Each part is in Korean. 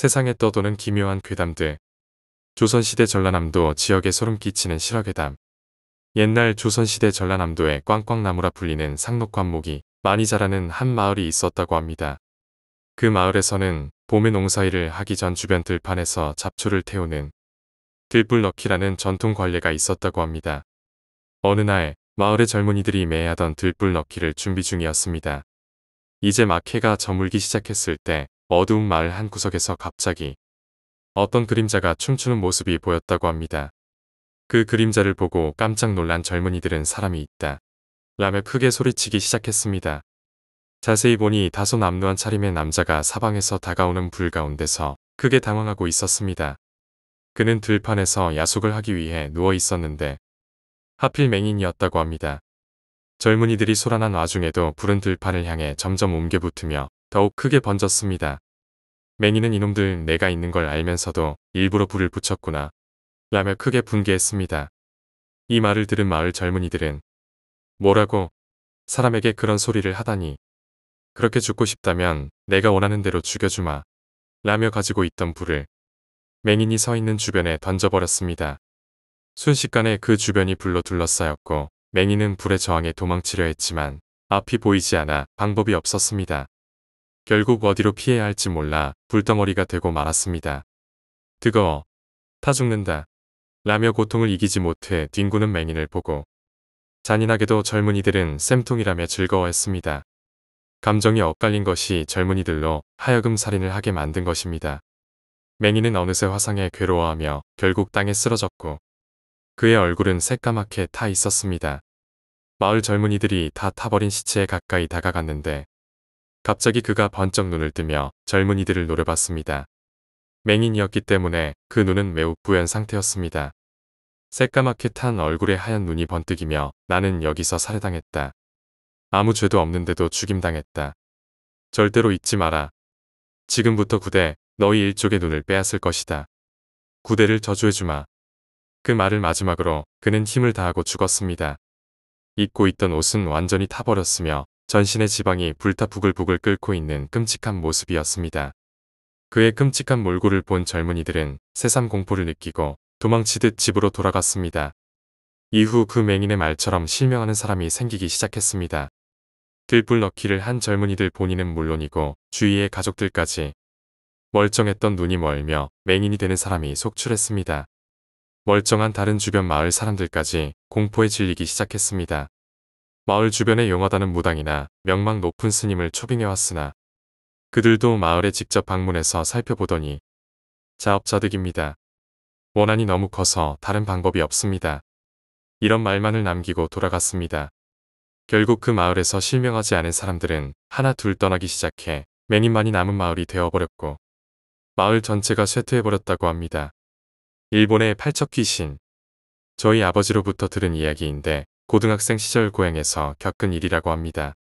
세상에 떠도는 기묘한 괴담들. 조선시대 전라남도 지역에 소름 끼치는 실화괴담. 옛날 조선시대 전라남도에 꽝꽝나무라 불리는 상록관목이 많이 자라는 한 마을이 있었다고 합니다. 그 마을에서는 봄에 농사일을 하기 전 주변 들판에서 잡초를 태우는 들불 넣기라는 전통 관례가 있었다고 합니다. 어느 날 마을의 젊은이들이 매하던 들불 넣기를 준비 중이었습니다. 이제 막 해가 저물기 시작했을 때 어두운 마을 한구석에서 갑자기 어떤 그림자가 춤추는 모습이 보였다고 합니다. 그 그림자를 보고 깜짝 놀란 젊은이들은 사람이 있다. 라며 크게 소리치기 시작했습니다. 자세히 보니 다소 남루한 차림의 남자가 사방에서 다가오는 불 가운데서 크게 당황하고 있었습니다. 그는 들판에서 야속을 하기 위해 누워 있었는데 하필 맹인이었다고 합니다. 젊은이들이 소란한 와중에도 불은 들판을 향해 점점 옮겨붙으며 더욱 크게 번졌습니다. 맹이는 이놈들 내가 있는 걸 알면서도 일부러 불을 붙였구나. 라며 크게 분개했습니다. 이 말을 들은 마을 젊은이들은 뭐라고 사람에게 그런 소리를 하다니 그렇게 죽고 싶다면 내가 원하는 대로 죽여주마 라며 가지고 있던 불을 맹인이 서 있는 주변에 던져버렸습니다. 순식간에 그 주변이 불로 둘러싸였고 맹인은 불의 저항에 도망치려 했지만 앞이 보이지 않아 방법이 없었습니다. 결국 어디로 피해야 할지 몰라 불덩어리가 되고 말았습니다. 뜨거워. 타 죽는다. 라며 고통을 이기지 못해 뒹구는 맹인을 보고 잔인하게도 젊은이들은 쌤통이라며 즐거워했습니다. 감정이 엇갈린 것이 젊은이들로 하여금 살인을 하게 만든 것입니다. 맹인은 어느새 화상에 괴로워하며 결국 땅에 쓰러졌고 그의 얼굴은 새까맣게 타 있었습니다. 마을 젊은이들이 다 타버린 시체에 가까이 다가갔는데 갑자기 그가 번쩍 눈을 뜨며 젊은이들을 노려봤습니다. 맹인이었기 때문에 그 눈은 매우 뿌연 상태였습니다. 새까맣게 탄 얼굴에 하얀 눈이 번뜩이며 나는 여기서 살해당했다. 아무 죄도 없는데도 죽임당했다. 절대로 잊지 마라. 지금부터 구대 너희 일족의 눈을 빼앗을 것이다. 구대를 저주해주마. 그 말을 마지막으로 그는 힘을 다하고 죽었습니다. 입고 있던 옷은 완전히 타버렸으며 전신의 지방이 불타 부글부글 끓고 있는 끔찍한 모습이었습니다. 그의 끔찍한 몰골을 본 젊은이들은 새삼 공포를 느끼고 도망치듯 집으로 돌아갔습니다. 이후 그 맹인의 말처럼 실명하는 사람이 생기기 시작했습니다. 들불 넣기를 한 젊은이들 본인은 물론이고 주위의 가족들까지 멀쩡했던 눈이 멀며 맹인이 되는 사람이 속출했습니다. 멀쩡한 다른 주변 마을 사람들까지 공포에 질리기 시작했습니다. 마을 주변에 용하다는 무당이나 명망 높은 스님을 초빙해왔으나 그들도 마을에 직접 방문해서 살펴보더니 자업자득입니다. 원한이 너무 커서 다른 방법이 없습니다. 이런 말만을 남기고 돌아갔습니다. 결국 그 마을에서 실명하지 않은 사람들은 하나 둘 떠나기 시작해 맹인만이 남은 마을이 되어버렸고 마을 전체가 쇠퇴해버렸다고 합니다. 일본의 팔척 귀신 저희 아버지로부터 들은 이야기인데 고등학생 시절 고향에서 겪은 일이라고 합니다.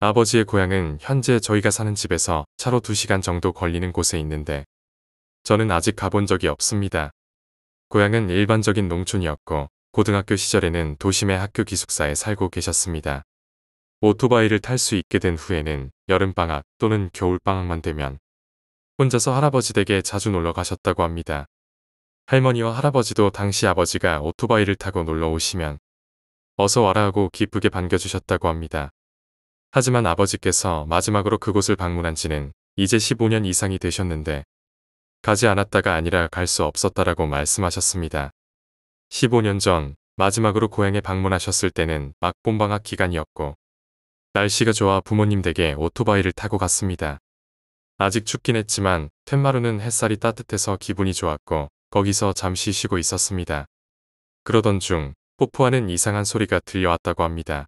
아버지의 고향은 현재 저희가 사는 집에서 차로 2시간 정도 걸리는 곳에 있는데 저는 아직 가본 적이 없습니다. 고향은 일반적인 농촌이었고 고등학교 시절에는 도심의 학교 기숙사에 살고 계셨습니다. 오토바이를 탈 수 있게 된 후에는 여름방학 또는 겨울방학만 되면 혼자서 할아버지 댁에 자주 놀러 가셨다고 합니다. 할머니와 할아버지도 당시 아버지가 오토바이를 타고 놀러 오시면 어서 와라 하고 기쁘게 반겨주셨다고 합니다. 하지만 아버지께서 마지막으로 그곳을 방문한 지는 이제 15년 이상이 되셨는데 가지 않았다가 아니라 갈 수 없었다라고 말씀하셨습니다. 15년 전 마지막으로 고향에 방문하셨을 때는 막 봄방학 기간이었고 날씨가 좋아 부모님 댁에 오토바이를 타고 갔습니다. 아직 춥긴 했지만 툇마루는 햇살이 따뜻해서 기분이 좋았고 거기서 잠시 쉬고 있었습니다. 그러던 중 뽀뽀하는 이상한 소리가 들려왔다고 합니다.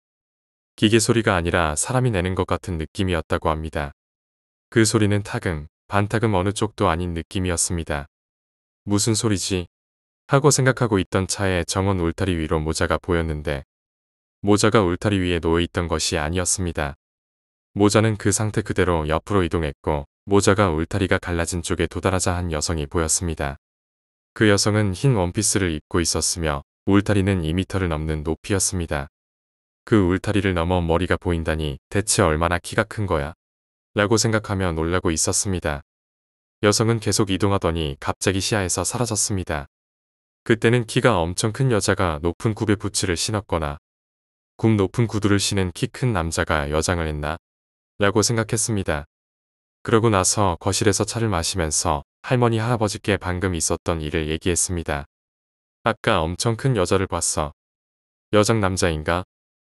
기계 소리가 아니라 사람이 내는 것 같은 느낌이었다고 합니다. 그 소리는 타금, 반타금 어느 쪽도 아닌 느낌이었습니다. 무슨 소리지? 하고 생각하고 있던 차에 정원 울타리 위로 모자가 보였는데 모자가 울타리 위에 놓여있던 것이 아니었습니다. 모자는 그 상태 그대로 옆으로 이동했고 모자가 울타리가 갈라진 쪽에 도달하자 한 여성이 보였습니다. 그 여성은 흰 원피스를 입고 있었으며 울타리는 2미터를 넘는 높이였습니다. 그 울타리를 넘어 머리가 보인다니 대체 얼마나 키가 큰 거야. 라고 생각하며 놀라고 있었습니다. 여성은 계속 이동하더니 갑자기 시야에서 사라졌습니다. 그때는 키가 엄청 큰 여자가 높은 굽의 부츠를 신었거나 굽 높은 구두를 신은 키 큰 남자가 여장을 했나? 라고 생각했습니다. 그러고 나서 거실에서 차를 마시면서 할머니 할아버지께 방금 있었던 일을 얘기했습니다. 아까 엄청 큰 여자를 봤어. 여장 남자인가?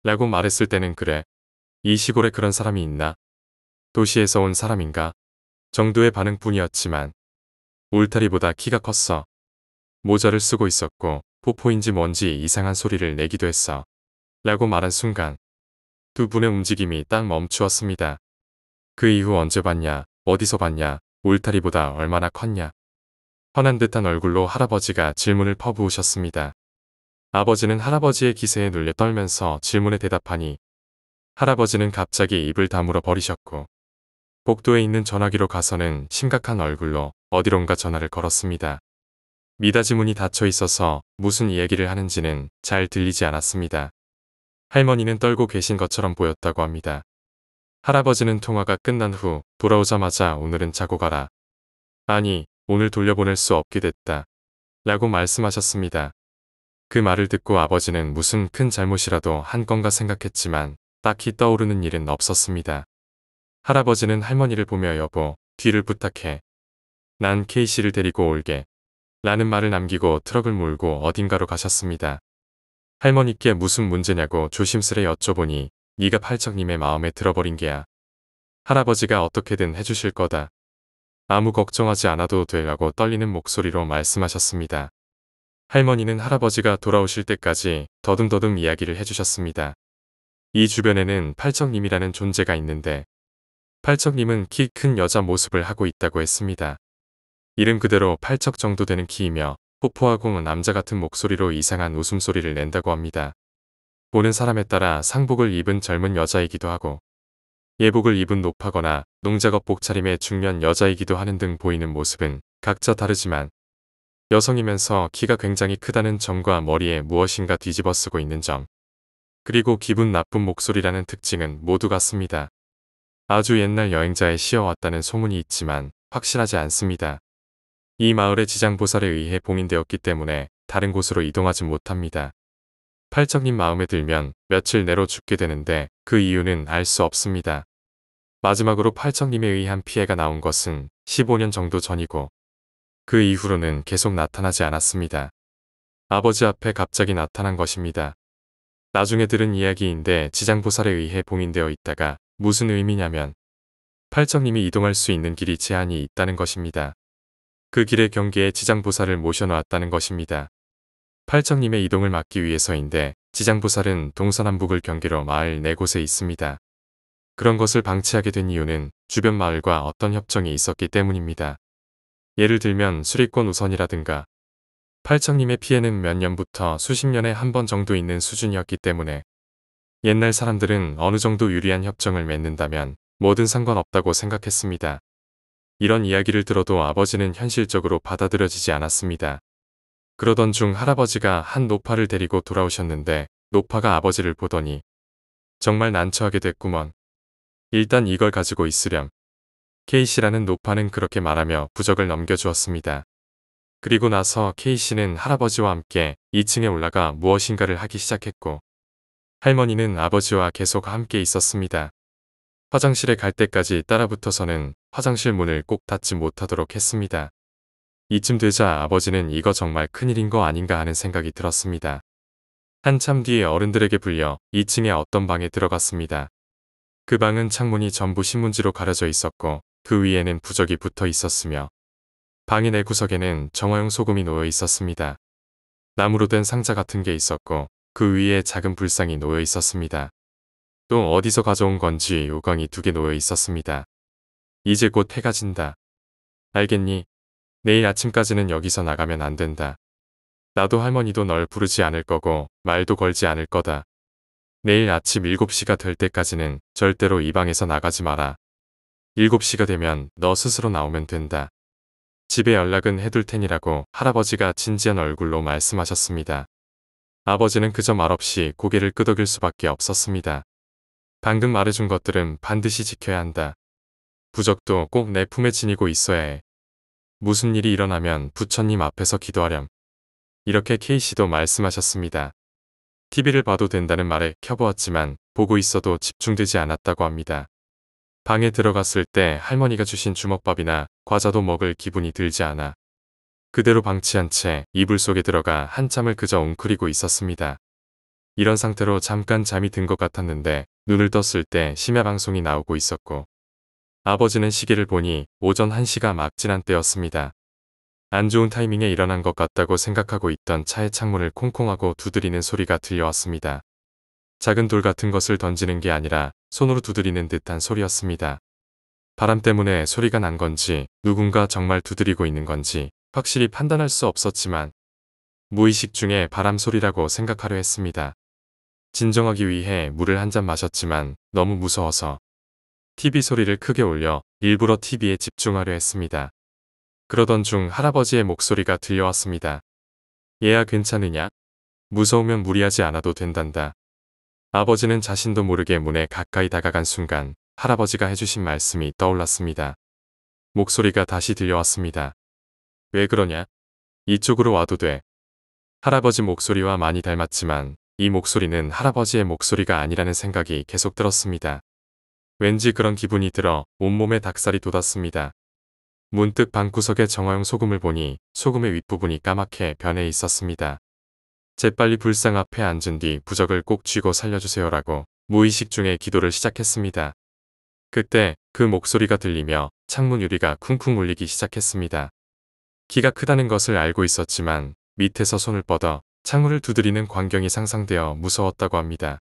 라고 말했을 때는 그래. 이 시골에 그런 사람이 있나? 도시에서 온 사람인가? 정도의 반응뿐이었지만 울타리보다 키가 컸어. 모자를 쓰고 있었고 포포인지 뭔지 이상한 소리를 내기도 했어. 라고 말한 순간 두 분의 움직임이 딱 멈추었습니다. 그 이후 언제 봤냐, 어디서 봤냐, 울타리보다 얼마나 컸냐 편한 듯한 얼굴로 할아버지가 질문을 퍼부으셨습니다. 아버지는 할아버지의 기세에 눌려 떨면서 질문에 대답하니 할아버지는 갑자기 입을 다물어 버리셨고 복도에 있는 전화기로 가서는 심각한 얼굴로 어디론가 전화를 걸었습니다. 미닫이 문이 닫혀 있어서 무슨 이야기를 하는지는 잘 들리지 않았습니다. 할머니는 떨고 계신 것처럼 보였다고 합니다. 할아버지는 통화가 끝난 후 돌아오자마자 오늘은 자고 가라. 아니 오늘 돌려보낼 수 없게 됐다. 라고 말씀하셨습니다. 그 말을 듣고 아버지는 무슨 큰 잘못이라도 한 건가 생각했지만 딱히 떠오르는 일은 없었습니다. 할아버지는 할머니를 보며 여보, 뒤를 부탁해. 난 케이씨를 데리고 올게. 라는 말을 남기고 트럭을 몰고 어딘가로 가셨습니다. 할머니께 무슨 문제냐고 조심스레 여쭤보니 네가 팔척님의 마음에 들어버린 게야. 할아버지가 어떻게든 해주실 거다. 아무 걱정하지 않아도 되라고 떨리는 목소리로 말씀하셨습니다. 할머니는 할아버지가 돌아오실 때까지 더듬더듬 이야기를 해주셨습니다. 이 주변에는 팔척님이라는 존재가 있는데 팔척님은 키 큰 여자 모습을 하고 있다고 했습니다. 이름 그대로 팔척 정도 되는 키이며 포포하고 남자 같은 목소리로 이상한 웃음소리를 낸다고 합니다. 보는 사람에 따라 상복을 입은 젊은 여자이기도 하고 예복을 입은 높아거나 농작업 복차림의 중년 여자이기도 하는 등 보이는 모습은 각자 다르지만 여성이면서 키가 굉장히 크다는 점과 머리에 무엇인가 뒤집어 쓰고 있는 점 그리고 기분 나쁜 목소리라는 특징은 모두 같습니다. 아주 옛날 여행자에 시어왔다는 소문이 있지만 확실하지 않습니다. 이 마을의 지장보살에 의해 봉인되었기 때문에 다른 곳으로 이동하지 못합니다. 팔척님 마음에 들면 며칠 내로 죽게 되는데 그 이유는 알 수 없습니다. 마지막으로 팔척님에 의한 피해가 나온 것은 15년 정도 전이고 그 이후로는 계속 나타나지 않았습니다. 아버지 앞에 갑자기 나타난 것입니다. 나중에 들은 이야기인데 지장보살에 의해 봉인되어 있다가 무슨 의미냐면 팔척님이 이동할 수 있는 길이 제한이 있다는 것입니다. 그 길의 경계에 지장보살을 모셔놓았다는 것입니다. 팔척님의 이동을 막기 위해서인데 지장보살은 동서남북을 경계로 마을 네 곳에 있습니다. 그런 것을 방치하게 된 이유는 주변 마을과 어떤 협정이 있었기 때문입니다. 예를 들면 수리권 우선이라든가 팔청님의 피해는 몇 년부터 수십 년에 한 번 정도 있는 수준이었기 때문에 옛날 사람들은 어느 정도 유리한 협정을 맺는다면 뭐든 상관없다고 생각했습니다. 이런 이야기를 들어도 아버지는 현실적으로 받아들여지지 않았습니다. 그러던 중 할아버지가 한 노파를 데리고 돌아오셨는데 노파가 아버지를 보더니 정말 난처하게 됐구먼. 일단 이걸 가지고 있으렴. 케이씨라는 노파는 그렇게 말하며 부적을 넘겨주었습니다. 그리고 나서 케이씨는 할아버지와 함께 2층에 올라가 무엇인가를 하기 시작했고 할머니는 아버지와 계속 함께 있었습니다. 화장실에 갈 때까지 따라붙어서는 화장실 문을 꼭 닫지 못하도록 했습니다. 이쯤 되자 아버지는 이거 정말 큰일인 거 아닌가 하는 생각이 들었습니다. 한참 뒤에 어른들에게 불려 2층에 어떤 방에 들어갔습니다. 그 방은 창문이 전부 신문지로 가려져 있었고 그 위에는 부적이 붙어 있었으며 방의 내 구석에는 정화용 소금이 놓여 있었습니다. 나무로 된 상자 같은 게 있었고 그 위에 작은 불상이 놓여 있었습니다. 또 어디서 가져온 건지 요강이 두 개 놓여 있었습니다. 이제 곧 해가 진다. 알겠니? 내일 아침까지는 여기서 나가면 안 된다. 나도 할머니도 널 부르지 않을 거고 말도 걸지 않을 거다. 내일 아침 7시가 될 때까지는 절대로 이 방에서 나가지 마라. 7시가 되면 너 스스로 나오면 된다. 집에 연락은 해둘 테니라고 할아버지가 진지한 얼굴로 말씀하셨습니다. 아버지는 그저 말없이 고개를 끄덕일 수밖에 없었습니다. 방금 말해준 것들은 반드시 지켜야 한다. 부적도 꼭 내 품에 지니고 있어야 해. 무슨 일이 일어나면 부처님 앞에서 기도하렴. 이렇게 케이씨도 말씀하셨습니다. TV를 봐도 된다는 말에 켜보았지만 보고 있어도 집중되지 않았다고 합니다. 방에 들어갔을 때 할머니가 주신 주먹밥이나 과자도 먹을 기분이 들지 않아 그대로 방치한 채 이불 속에 들어가 한참을 그저 웅크리고 있었습니다. 이런 상태로 잠깐 잠이 든 것 같았는데 눈을 떴을 때 심야 방송이 나오고 있었고 아버지는 시계를 보니 오전 1시가 막 지난 때였습니다. 안 좋은 타이밍에 일어난 것 같다고 생각하고 있던 차의 창문을 콩콩하고 두드리는 소리가 들려왔습니다. 작은 돌 같은 것을 던지는 게 아니라 손으로 두드리는 듯한 소리였습니다. 바람 때문에 소리가 난 건지 누군가 정말 두드리고 있는 건지 확실히 판단할 수 없었지만 무의식 중에 바람 소리라고 생각하려 했습니다. 진정하기 위해 물을 한 잔 마셨지만 너무 무서워서 TV 소리를 크게 올려 일부러 TV에 집중하려 했습니다. 그러던 중 할아버지의 목소리가 들려왔습니다. 얘야 괜찮으냐? 무서우면 무리하지 않아도 된단다. 아버지는 자신도 모르게 문에 가까이 다가간 순간 할아버지가 해주신 말씀이 떠올랐습니다. 목소리가 다시 들려왔습니다. 왜 그러냐? 이쪽으로 와도 돼. 할아버지 목소리와 많이 닮았지만 이 목소리는 할아버지의 목소리가 아니라는 생각이 계속 들었습니다. 왠지 그런 기분이 들어 온몸에 닭살이 돋았습니다. 문득 방구석의 정화용 소금을 보니 소금의 윗부분이 까맣게 변해 있었습니다. 재빨리 불상 앞에 앉은 뒤 부적을 꼭 쥐고 살려주세요라고 무의식 중에 기도를 시작했습니다. 그때 그 목소리가 들리며 창문 유리가 쿵쿵 울리기 시작했습니다. 키가 크다는 것을 알고 있었지만 밑에서 손을 뻗어 창문을 두드리는 광경이 상상되어 무서웠다고 합니다.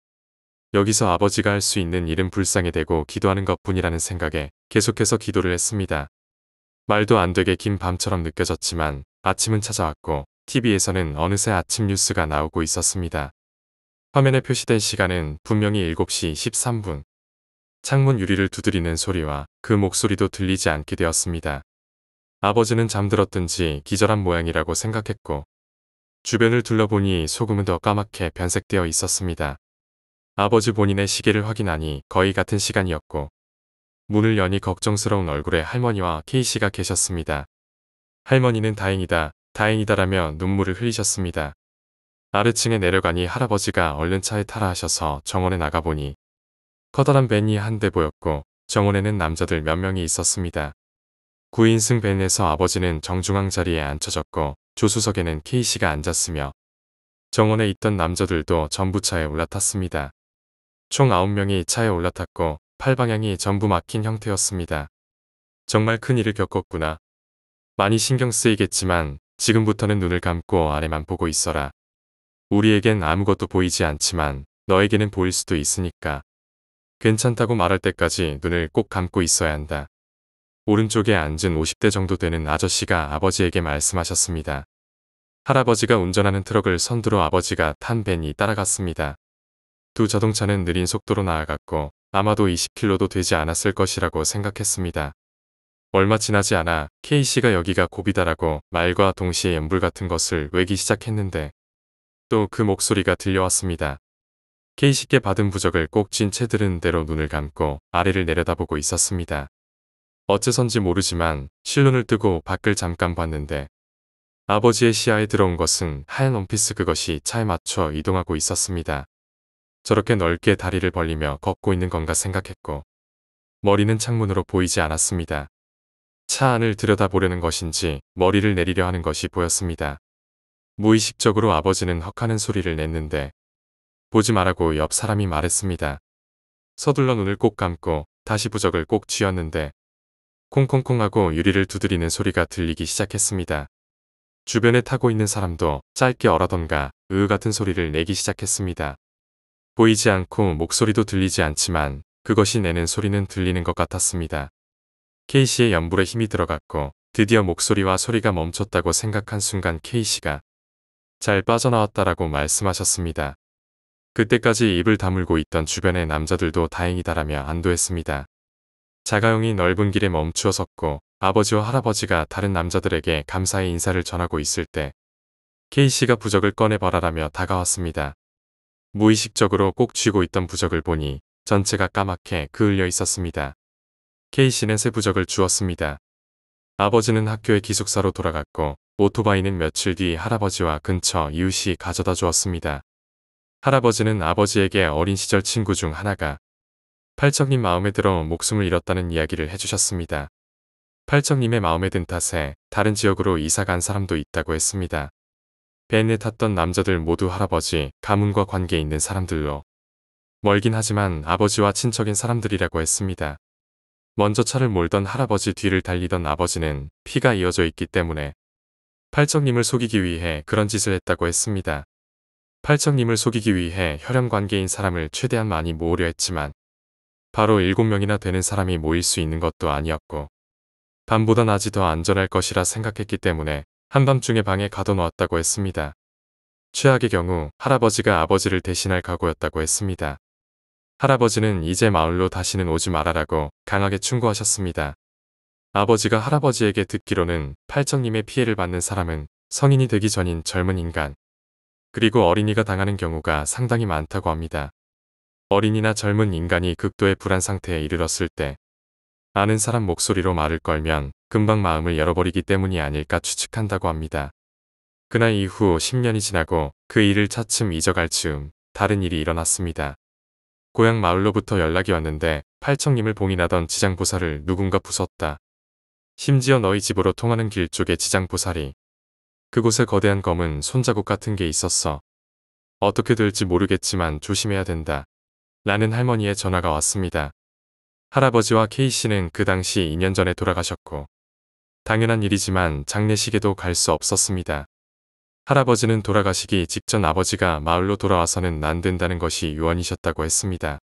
여기서 아버지가 할 수 있는 일은 불쌍히 되고 기도하는 것뿐이라는 생각에 계속해서 기도를 했습니다. 말도 안 되게 긴 밤처럼 느껴졌지만 아침은 찾아왔고 TV에서는 어느새 아침 뉴스가 나오고 있었습니다. 화면에 표시된 시간은 분명히 7시 13분. 창문 유리를 두드리는 소리와 그 목소리도 들리지 않게 되었습니다. 아버지는 잠들었든지 기절한 모양이라고 생각했고 주변을 둘러보니 소금은 더 까맣게 변색되어 있었습니다. 아버지 본인의 시계를 확인하니 거의 같은 시간이었고 문을 여니 걱정스러운 얼굴에 할머니와 K씨가 계셨습니다. 할머니는 다행이다, 다행이다라며 눈물을 흘리셨습니다. 아래층에 내려가니 할아버지가 얼른 차에 타라 하셔서 정원에 나가보니 커다란 벤이 한 대 보였고 정원에는 남자들 몇 명이 있었습니다. 9인승 벤에서 아버지는 정중앙 자리에 앉혀졌고 조수석에는 K씨가 앉았으며 정원에 있던 남자들도 전부 차에 올라탔습니다. 총 9명이 차에 올라탔고 팔방향이 전부 막힌 형태였습니다. 정말 큰일을 겪었구나. 많이 신경 쓰이겠지만 지금부터는 눈을 감고 아래만 보고 있어라. 우리에겐 아무것도 보이지 않지만 너에게는 보일 수도 있으니까. 괜찮다고 말할 때까지 눈을 꼭 감고 있어야 한다. 오른쪽에 앉은 50대 정도 되는 아저씨가 아버지에게 말씀하셨습니다. 할아버지가 운전하는 트럭을 선두로 아버지가 탄 벤이 따라갔습니다. 두 자동차는 느린 속도로 나아갔고 아마도 20킬로도 되지 않았을 것이라고 생각했습니다. 얼마 지나지 않아 K씨가 여기가 고비다라고 말과 동시에 연불 같은 것을 외기 시작했는데 또 그 목소리가 들려왔습니다. K씨께 받은 부적을 꼭 쥔채 들은 대로 눈을 감고 아래를 내려다보고 있었습니다. 어째선지 모르지만 실눈을 뜨고 밖을 잠깐 봤는데 아버지의 시야에 들어온 것은 하얀 원피스 그것이 차에 맞춰 이동하고 있었습니다. 저렇게 넓게 다리를 벌리며 걷고 있는 건가 생각했고 머리는 창문으로 보이지 않았습니다. 차 안을 들여다보려는 것인지 머리를 내리려 하는 것이 보였습니다. 무의식적으로 아버지는 헉하는 소리를 냈는데 보지 말라고 옆 사람이 말했습니다. 서둘러 눈을 꼭 감고 다시 부적을 꼭 쥐었는데 콩콩콩하고 유리를 두드리는 소리가 들리기 시작했습니다. 주변에 타고 있는 사람도 짧게 얼어던가 으 같은 소리를 내기 시작했습니다. 보이지 않고 목소리도 들리지 않지만 그것이 내는 소리는 들리는 것 같았습니다. 케이씨의 연불에 힘이 들어갔고 드디어 목소리와 소리가 멈췄다고 생각한 순간 케이씨가잘 빠져나왔다라고 말씀하셨습니다. 그때까지 입을 다물고 있던 주변의 남자들도 다행이다라며 안도했습니다. 자가용이 넓은 길에 멈추어 섰고 아버지와 할아버지가 다른 남자들에게 감사의 인사를 전하고 있을 때케이씨가 부적을 꺼내봐라라며 다가왔습니다. 무의식적으로 꼭 쥐고 있던 부적을 보니 전체가 까맣게 그을려 있었습니다. K씨는 새 부적을 주었습니다. 아버지는 학교의 기숙사로 돌아갔고 오토바이는 며칠 뒤 할아버지와 근처 이웃이 가져다 주었습니다. 할아버지는 아버지에게 어린 시절 친구 중 하나가 팔척님 마음에 들어 목숨을 잃었다는 이야기를 해주셨습니다. 팔척님의 마음에 든 탓에 다른 지역으로 이사 간 사람도 있다고 했습니다. 벤에 탔던 남자들 모두 할아버지, 가문과 관계 있는 사람들로 멀긴 하지만 아버지와 친척인 사람들이라고 했습니다. 먼저 차를 몰던 할아버지 뒤를 달리던 아버지는 피가 이어져 있기 때문에 팔척님을 속이기 위해 그런 짓을 했다고 했습니다. 팔척님을 속이기 위해 혈연 관계인 사람을 최대한 많이 모으려 했지만 바로 7명이나 되는 사람이 모일 수 있는 것도 아니었고 밤보다 낮이 더 안전할 것이라 생각했기 때문에 한밤중에 방에 가둬놓았다고 했습니다. 최악의 경우 할아버지가 아버지를 대신할 각오였다고 했습니다. 할아버지는 이제 마을로 다시는 오지 말아라고 강하게 충고하셨습니다. 아버지가 할아버지에게 듣기로는 팔청님의 피해를 받는 사람은 성인이 되기 전인 젊은 인간, 그리고 어린이가 당하는 경우가 상당히 많다고 합니다. 어린이나 젊은 인간이 극도의 불안 상태에 이르렀을 때 아는 사람 목소리로 말을 걸면 금방 마음을 열어버리기 때문이 아닐까 추측한다고 합니다. 그날 이후 10년이 지나고 그 일을 차츰 잊어갈 즈음 다른 일이 일어났습니다. 고향 마을로부터 연락이 왔는데 팔청님을 봉인하던 지장보살을 누군가 부쉈다. 심지어 너희 집으로 통하는 길 쪽에 지장보살이. 그곳에 거대한 검은 손자국 같은 게 있었어. 어떻게 될지 모르겠지만 조심해야 된다. 라는 할머니의 전화가 왔습니다. 할아버지와 케이씨는그 당시 2년 전에 돌아가셨고 당연한 일이지만 장례식에도 갈 수 없었습니다. 할아버지는 돌아가시기 직전 아버지가 마을로 돌아와서는 안 된다는 것이 유언이셨다고 했습니다.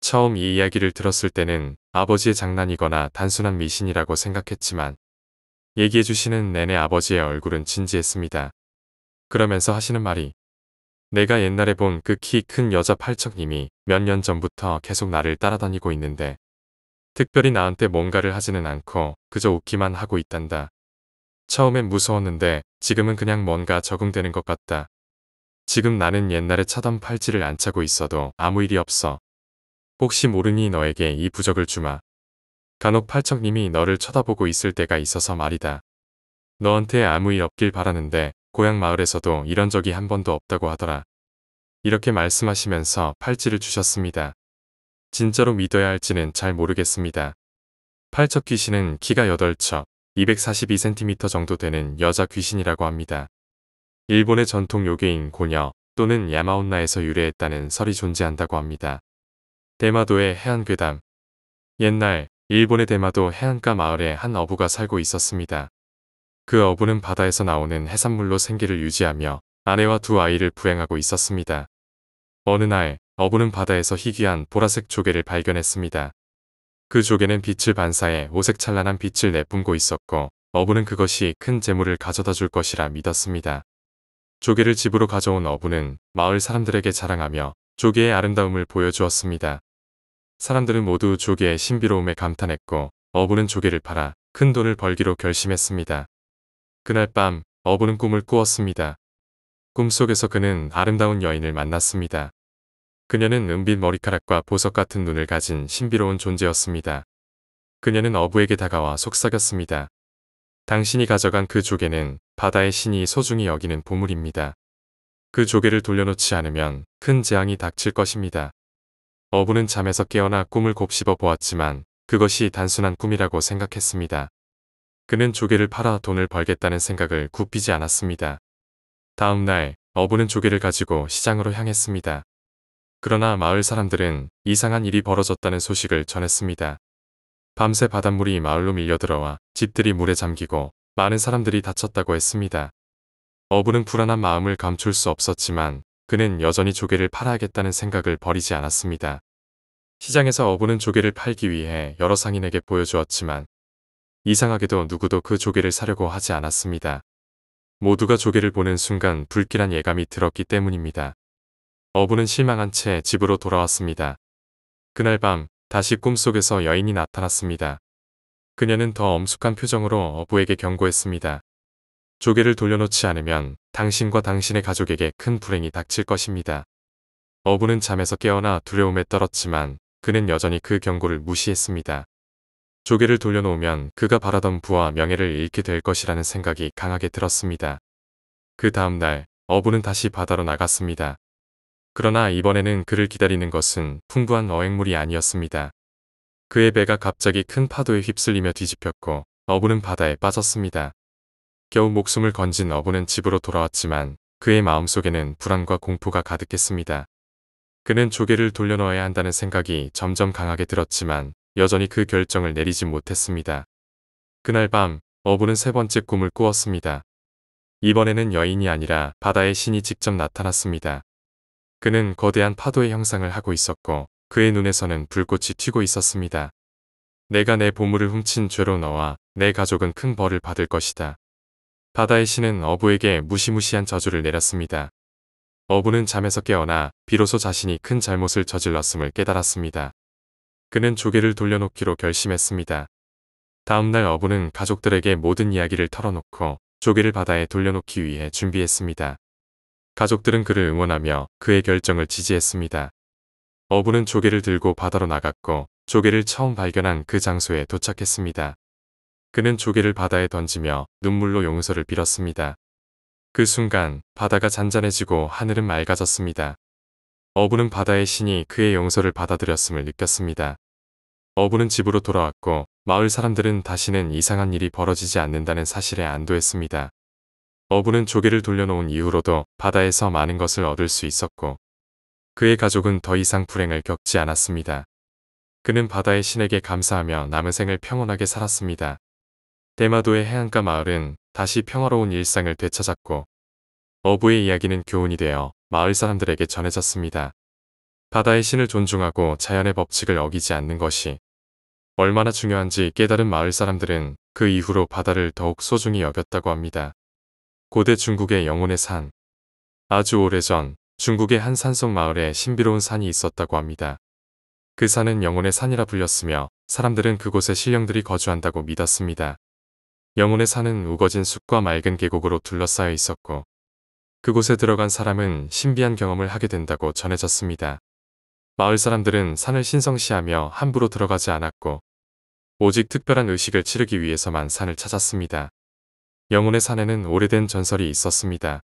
처음 이 이야기를 들었을 때는 아버지의 장난이거나 단순한 미신이라고 생각했지만 얘기해 주시는 내내 아버지의 얼굴은 진지했습니다. 그러면서 하시는 말이 내가 옛날에 본 그 키 큰 여자 팔척님이 몇 년 전부터 계속 나를 따라다니고 있는데 특별히 나한테 뭔가를 하지는 않고 그저 웃기만 하고 있단다. 처음엔 무서웠는데 지금은 그냥 뭔가 적응되는 것 같다. 지금 나는 옛날에 차던 팔찌를 안 차고 있어도 아무 일이 없어. 혹시 모르니 너에게 이 부적을 주마. 간혹 팔척님이 너를 쳐다보고 있을 때가 있어서 말이다. 너한테 아무 일 없길 바라는데 고향 마을에서도 이런 적이 한 번도 없다고 하더라. 이렇게 말씀하시면서 팔찌를 주셨습니다. 진짜로 믿어야 할지는 잘 모르겠습니다. 팔척 귀신은 키가 8척, 242cm 정도 되는 여자 귀신이라고 합니다. 일본의 전통 요괴인 고녀 또는 야마온나에서 유래했다는 설이 존재한다고 합니다. 대마도의 해안괴담 옛날 일본의 대마도 해안가 마을에 한 어부가 살고 있었습니다. 그 어부는 바다에서 나오는 해산물로 생계를 유지하며 아내와 두 아이를 부행하고 있었습니다. 어느 날 어부는 바다에서 희귀한 보라색 조개를 발견했습니다. 그 조개는 빛을 반사해 오색찬란한 빛을 내뿜고 있었고 어부는 그것이 큰 재물을 가져다 줄 것이라 믿었습니다. 조개를 집으로 가져온 어부는 마을 사람들에게 자랑하며 조개의 아름다움을 보여주었습니다. 사람들은 모두 조개의 신비로움에 감탄했고 어부는 조개를 팔아 큰 돈을 벌기로 결심했습니다. 그날 밤 어부는 꿈을 꾸었습니다. 꿈속에서 그는 아름다운 여인을 만났습니다. 그녀는 은빛 머리카락과 보석 같은 눈을 가진 신비로운 존재였습니다. 그녀는 어부에게 다가와 속삭였습니다. 당신이 가져간 그 조개는 바다의 신이 소중히 여기는 보물입니다. 그 조개를 돌려놓지 않으면 큰 재앙이 닥칠 것입니다. 어부는 잠에서 깨어나 꿈을 곱씹어 보았지만 그것이 단순한 꿈이라고 생각했습니다. 그는 조개를 팔아 돈을 벌겠다는 생각을 굽히지 않았습니다. 다음 날 어부는 조개를 가지고 시장으로 향했습니다. 그러나 마을 사람들은 이상한 일이 벌어졌다는 소식을 전했습니다. 밤새 바닷물이 마을로 밀려들어와 집들이 물에 잠기고 많은 사람들이 다쳤다고 했습니다. 어부는 불안한 마음을 감출 수 없었지만 그는 여전히 조개를 팔아야겠다는 생각을 버리지 않았습니다. 시장에서 어부는 조개를 팔기 위해 여러 상인에게 보여주었지만 이상하게도 누구도 그 조개를 사려고 하지 않았습니다. 모두가 조개를 보는 순간 불길한 예감이 들었기 때문입니다. 어부는 실망한 채 집으로 돌아왔습니다. 그날 밤 다시 꿈속에서 여인이 나타났습니다. 그녀는 더 엄숙한 표정으로 어부에게 경고했습니다. 조개를 돌려놓지 않으면 당신과 당신의 가족에게 큰 불행이 닥칠 것입니다. 어부는 잠에서 깨어나 두려움에 떨었지만 그는 여전히 그 경고를 무시했습니다. 조개를 돌려놓으면 그가 바라던 부와 명예를 잃게 될 것이라는 생각이 강하게 들었습니다. 그 다음날 어부는 다시 바다로 나갔습니다. 그러나 이번에는 그를 기다리는 것은 풍부한 어획물이 아니었습니다. 그의 배가 갑자기 큰 파도에 휩쓸리며 뒤집혔고 어부는 바다에 빠졌습니다. 겨우 목숨을 건진 어부는 집으로 돌아왔지만 그의 마음속에는 불안과 공포가 가득했습니다. 그는 조개를 돌려넣어야 한다는 생각이 점점 강하게 들었지만 여전히 그 결정을 내리지 못했습니다. 그날 밤 어부는 세 번째 꿈을 꾸었습니다. 이번에는 여인이 아니라 바다의 신이 직접 나타났습니다. 그는 거대한 파도의 형상을 하고 있었고 그의 눈에서는 불꽃이 튀고 있었습니다. 내가 내 보물을 훔친 죄로 너와 내 가족은 큰 벌을 받을 것이다. 바다의 신은 어부에게 무시무시한 저주를 내렸습니다. 어부는 잠에서 깨어나 비로소 자신이 큰 잘못을 저질렀음을 깨달았습니다. 그는 조개를 돌려놓기로 결심했습니다. 다음날 어부는 가족들에게 모든 이야기를 털어놓고 조개를 바다에 돌려놓기 위해 준비했습니다. 가족들은 그를 응원하며 그의 결정을 지지했습니다. 어부는 조개를 들고 바다로 나갔고 조개를 처음 발견한 그 장소에 도착했습니다. 그는 조개를 바다에 던지며 눈물로 용서를 빌었습니다. 그 순간 바다가 잔잔해지고 하늘은 맑아졌습니다. 어부는 바다의 신이 그의 용서를 받아들였음을 느꼈습니다. 어부는 집으로 돌아왔고 마을 사람들은 다시는 이상한 일이 벌어지지 않는다는 사실에 안도했습니다. 어부는 조개를 돌려놓은 이후로도 바다에서 많은 것을 얻을 수 있었고 그의 가족은 더 이상 불행을 겪지 않았습니다. 그는 바다의 신에게 감사하며 남은 생을 평온하게 살았습니다. 대마도의 해안가 마을은 다시 평화로운 일상을 되찾았고 어부의 이야기는 교훈이 되어 마을 사람들에게 전해졌습니다. 바다의 신을 존중하고 자연의 법칙을 어기지 않는 것이 얼마나 중요한지 깨달은 마을 사람들은 그 이후로 바다를 더욱 소중히 여겼다고 합니다. 고대 중국의 영혼의 산. 아주 오래전 중국의 한 산속 마을에 신비로운 산이 있었다고 합니다. 그 산은 영혼의 산이라 불렸으며 사람들은 그곳에 신령들이 거주한다고 믿었습니다. 영혼의 산은 우거진 숲과 맑은 계곡으로 둘러싸여 있었고 그곳에 들어간 사람은 신비한 경험을 하게 된다고 전해졌습니다. 마을 사람들은 산을 신성시하며 함부로 들어가지 않았고 오직 특별한 의식을 치르기 위해서만 산을 찾았습니다. 영혼의 산에는 오래된 전설이 있었습니다.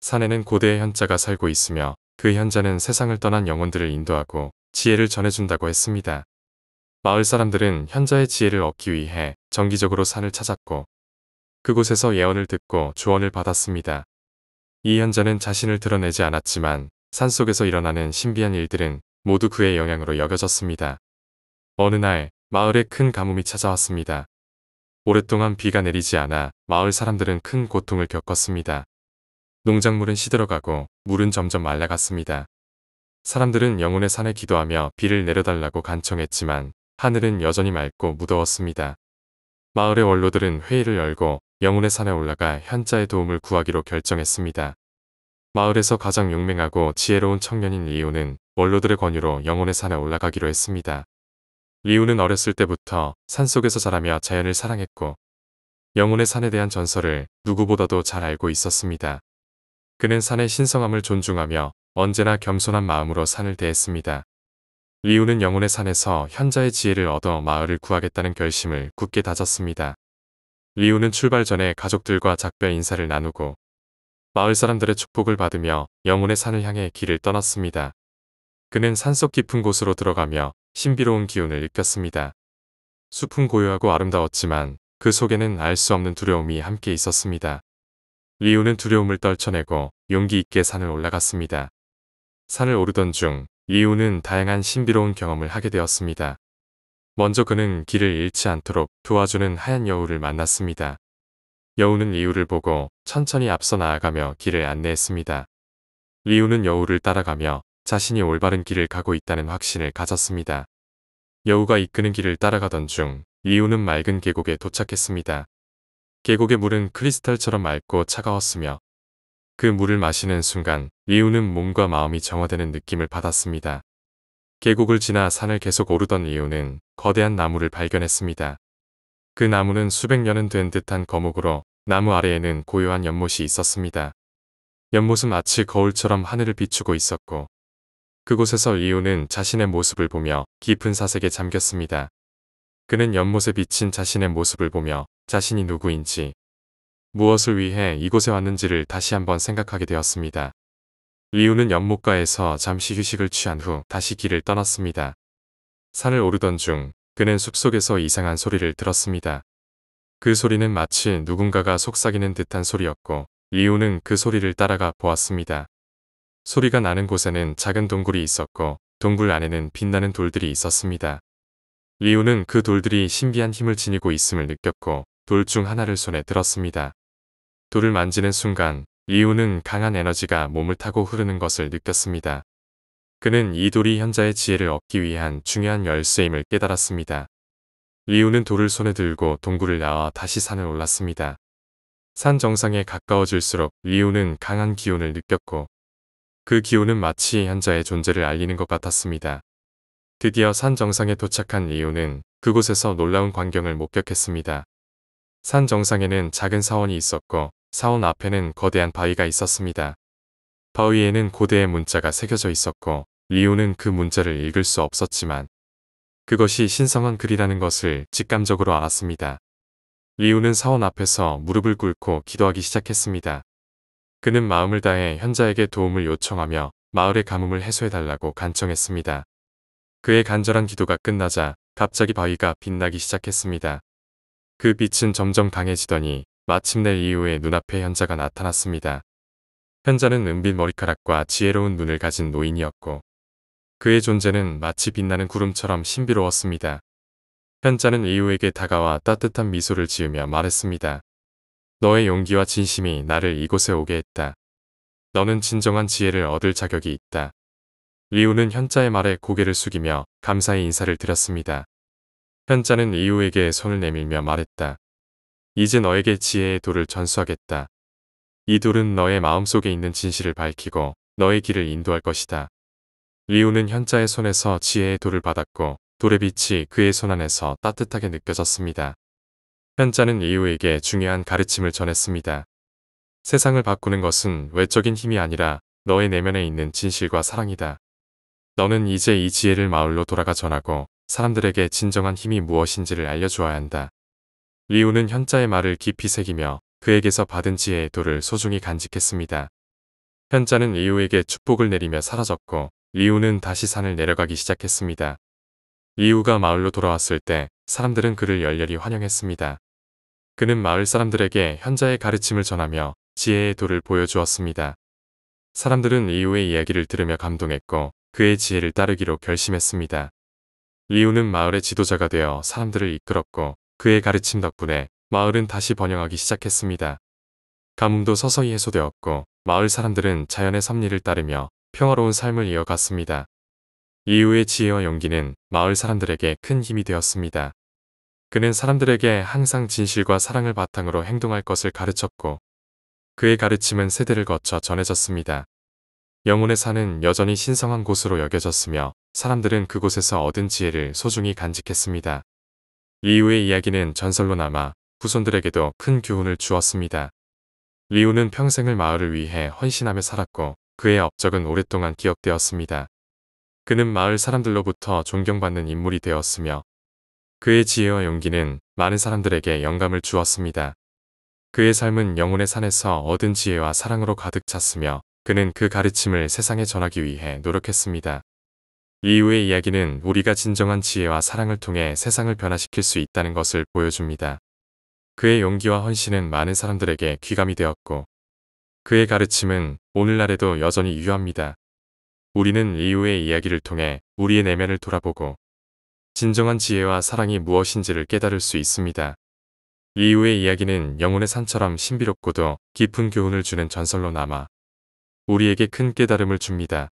산에는 고대의 현자가 살고 있으며 그 현자는 세상을 떠난 영혼들을 인도하고 지혜를 전해준다고 했습니다. 마을 사람들은 현자의 지혜를 얻기 위해 정기적으로 산을 찾았고 그곳에서 예언을 듣고 조언을 받았습니다. 이 현자는 자신을 드러내지 않았지만 산속에서 일어나는 신비한 일들은 모두 그의 영향으로 여겨졌습니다. 어느 날 마을에 큰 가뭄이 찾아왔습니다. 오랫동안 비가 내리지 않아 마을 사람들은 큰 고통을 겪었습니다. 농작물은 시들어가고 물은 점점 말라갔습니다. 사람들은 영혼의 산에 기도하며 비를 내려달라고 간청했지만 하늘은 여전히 맑고 무더웠습니다. 마을의 원로들은 회의를 열고 영혼의 산에 올라가 현자의 도움을 구하기로 결정했습니다. 마을에서 가장 용맹하고 지혜로운 청년인 리오는 원로들의 권유로 영혼의 산에 올라가기로 했습니다. 리우는 어렸을 때부터 산속에서 자라며 자연을 사랑했고 영혼의 산에 대한 전설을 누구보다도 잘 알고 있었습니다. 그는 산의 신성함을 존중하며 언제나 겸손한 마음으로 산을 대했습니다. 리우는 영혼의 산에서 현자의 지혜를 얻어 마을을 구하겠다는 결심을 굳게 다졌습니다. 리우는 출발 전에 가족들과 작별 인사를 나누고 마을 사람들의 축복을 받으며 영혼의 산을 향해 길을 떠났습니다. 그는 산속 깊은 곳으로 들어가며 신비로운 기운을 느꼈습니다. 숲은 고요하고 아름다웠지만 그 속에는 알 수 없는 두려움이 함께 있었습니다. 리우는 두려움을 떨쳐내고 용기 있게 산을 올라갔습니다. 산을 오르던 중 리우는 다양한 신비로운 경험을 하게 되었습니다. 먼저 그는 길을 잃지 않도록 도와주는 하얀 여우를 만났습니다. 여우는 리우를 보고 천천히 앞서 나아가며 길을 안내했습니다. 리우는 여우를 따라가며 자신이 올바른 길을 가고 있다는 확신을 가졌습니다. 여우가 이끄는 길을 따라가던 중리우는 맑은 계곡에 도착했습니다. 계곡의 물은 크리스탈처럼 맑고 차가웠으며 그 물을 마시는 순간 리우는 몸과 마음이 정화되는 느낌을 받았습니다. 계곡을 지나 산을 계속 오르던 리우는 거대한 나무를 발견했습니다. 그 나무는 수백 년은 된 듯한 거목으로 나무 아래에는 고요한 연못이 있었습니다. 연못은 마치 거울처럼 하늘을 비추고 있었고 그곳에서 리우는 자신의 모습을 보며 깊은 사색에 잠겼습니다. 그는 연못에 비친 자신의 모습을 보며 자신이 누구인지 무엇을 위해 이곳에 왔는지를 다시 한번 생각하게 되었습니다. 리우는 연못가에서 잠시 휴식을 취한 후 다시 길을 떠났습니다. 산을 오르던 중 그는 숲속에서 이상한 소리를 들었습니다. 그 소리는 마치 누군가가 속삭이는 듯한 소리였고 리우는 그 소리를 따라가 보았습니다. 소리가 나는 곳에는 작은 동굴이 있었고 동굴 안에는 빛나는 돌들이 있었습니다. 리우는 그 돌들이 신비한 힘을 지니고 있음을 느꼈고 돌 중 하나를 손에 들었습니다. 돌을 만지는 순간 리우는 강한 에너지가 몸을 타고 흐르는 것을 느꼈습니다. 그는 이 돌이 현자의 지혜를 얻기 위한 중요한 열쇠임을 깨달았습니다. 리우는 돌을 손에 들고 동굴을 나와 다시 산을 올랐습니다. 산 정상에 가까워질수록 리우는 강한 기운을 느꼈고 그기운은 마치 현자의 존재를 알리는 것 같았습니다. 드디어 산 정상에 도착한 리우는 그곳에서 놀라운 광경을 목격했습니다. 산 정상에는 작은 사원이 있었고 사원 앞에는 거대한 바위가 있었습니다. 바위에는 고대의 문자가 새겨져 있었고 리우는그 문자를 읽을 수 없었지만 그것이 신성한 글이라는 것을 직감적으로 알았습니다. 리우는 사원 앞에서 무릎을 꿇고 기도하기 시작했습니다. 그는 마음을 다해 현자에게 도움을 요청하며 마을의 가뭄을 해소해달라고 간청했습니다. 그의 간절한 기도가 끝나자 갑자기 바위가 빛나기 시작했습니다. 그 빛은 점점 강해지더니 마침내 이후에 눈앞에 현자가 나타났습니다. 현자는 은빛 머리카락과 지혜로운 눈을 가진 노인이었고 그의 존재는 마치 빛나는 구름처럼 신비로웠습니다. 현자는 이후에게 다가와 따뜻한 미소를 지으며 말했습니다. 너의 용기와 진심이 나를 이곳에 오게 했다. 너는 진정한 지혜를 얻을 자격이 있다. 리우는 현자의 말에 고개를 숙이며 감사의 인사를 드렸습니다. 현자는 리우에게 손을 내밀며 말했다. 이제 너에게 지혜의 돌을 전수하겠다. 이 돌은 너의 마음속에 있는 진실을 밝히고 너의 길을 인도할 것이다. 리우는 현자의 손에서 지혜의 돌을 받았고 돌의 빛이 그의 손 안에서 따뜻하게 느껴졌습니다. 현자는 이후에게 중요한 가르침을 전했습니다. 세상을 바꾸는 것은 외적인 힘이 아니라 너의 내면에 있는 진실과 사랑이다. 너는 이제 이 지혜를 마을로 돌아가 전하고 사람들에게 진정한 힘이 무엇인지를 알려주어야 한다. 리우는 현자의 말을 깊이 새기며 그에게서 받은 지혜의 도를 소중히 간직했습니다. 현자는 리우에게 축복을 내리며 사라졌고 리우는 다시 산을 내려가기 시작했습니다. 리우가 마을로 돌아왔을 때 사람들은 그를 열렬히 환영했습니다. 그는 마을 사람들에게 현자의 가르침을 전하며 지혜의 도를 보여주었습니다. 사람들은 리우의 이야기를 들으며 감동했고 그의 지혜를 따르기로 결심했습니다. 리우는 마을의 지도자가 되어 사람들을 이끌었고 그의 가르침 덕분에 마을은 다시 번영하기 시작했습니다. 가뭄도 서서히 해소되었고 마을 사람들은 자연의 섭리를 따르며 평화로운 삶을 이어갔습니다. 리우의 지혜와 용기는 마을 사람들에게 큰 힘이 되었습니다. 그는 사람들에게 항상 진실과 사랑을 바탕으로 행동할 것을 가르쳤고 그의 가르침은 세대를 거쳐 전해졌습니다. 영혼의 산은 여전히 신성한 곳으로 여겨졌으며 사람들은 그곳에서 얻은 지혜를 소중히 간직했습니다. 리우의 이야기는 전설로 남아 후손들에게도 큰 교훈을 주었습니다. 리우는 평생을 마을을 위해 헌신하며 살았고 그의 업적은 오랫동안 기억되었습니다. 그는 마을 사람들로부터 존경받는 인물이 되었으며 그의 지혜와 용기는 많은 사람들에게 영감을 주었습니다. 그의 삶은 영혼의 산에서 얻은 지혜와 사랑으로 가득 찼으며 그는 그 가르침을 세상에 전하기 위해 노력했습니다. 이후의 이야기는 우리가 진정한 지혜와 사랑을 통해 세상을 변화시킬 수 있다는 것을 보여줍니다. 그의 용기와 헌신은 많은 사람들에게 귀감이 되었고 그의 가르침은 오늘날에도 여전히 유효합니다. 우리는 이후의 이야기를 통해 우리의 내면을 돌아보고 진정한 지혜와 사랑이 무엇인지를 깨달을 수 있습니다. 이후의 이야기는 영혼의 산처럼 신비롭고도 깊은 교훈을 주는 전설로 남아 우리에게 큰 깨달음을 줍니다.